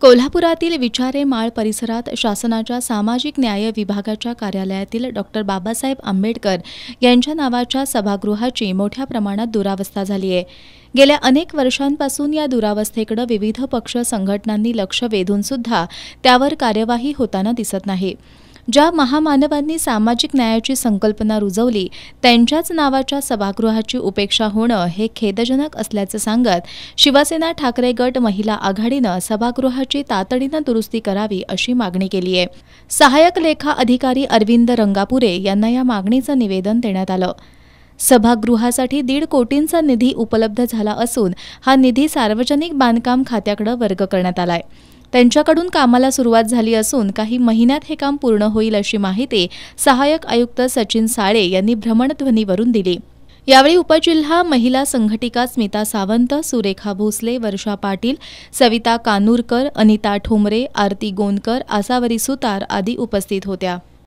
कोल्हापुरातील विचारे माळ परिसरात शासनाच्या सामाजिक न्याय विभागाच्या कार्यालयातील डॉक्टर बाबासाहेब आंबेडकर यांच्या नावाच्या सभागृहाची मोठ्या प्रमाणात दुरावस्था झाली आहे गेल्या अनेक वर्षांपासून या दुरावस्थेकडे विविध पक्ष संघटनांनी लक्ष वेधून सुद्धा त्यावर कार्यवाही होताना दिसत नाही ज्या महामानवांनी सामाजिक न्यायाची संकल्पना रुजवली त्यांच्याच नावाच्या सभागृहाची उपेक्षा होणं हे खेदजनक असल्याचं सांगत शिवसेना ठाकरे गट महिला आघाडीनं सभागृहाची तातडीनं दुरुस्ती करावी अशी मागणी केली आहे सहाय्यक लेखा अधिकारी अरविंद रंगापुरे यांना या मागणीचं निवेदन देण्यात आलं सभागृहासाठी दीड कोटींचा निधी उपलब्ध झाला असून हा निधी सार्वजनिक बांधकाम खात्याकडे वर्ग करण्यात आलाय आहे त्यांच्याकडून कामाला सुरुवात झाली असून काही महिन्यात हे काम पूर्ण होईल अशी माहिती सहाय्यक आयुक्त सचिन साळे यांनी भ्रमणध्वनीवरून दिली यावेळी उपजिल्हा महिला संघटिका स्मिता सावंत सुरेखा भोसले वर्षा पाटील सविता कानूरकर अनिता ठोमरे आरती गोंदकर आसावरी सुतार आदी उपस्थित होत्या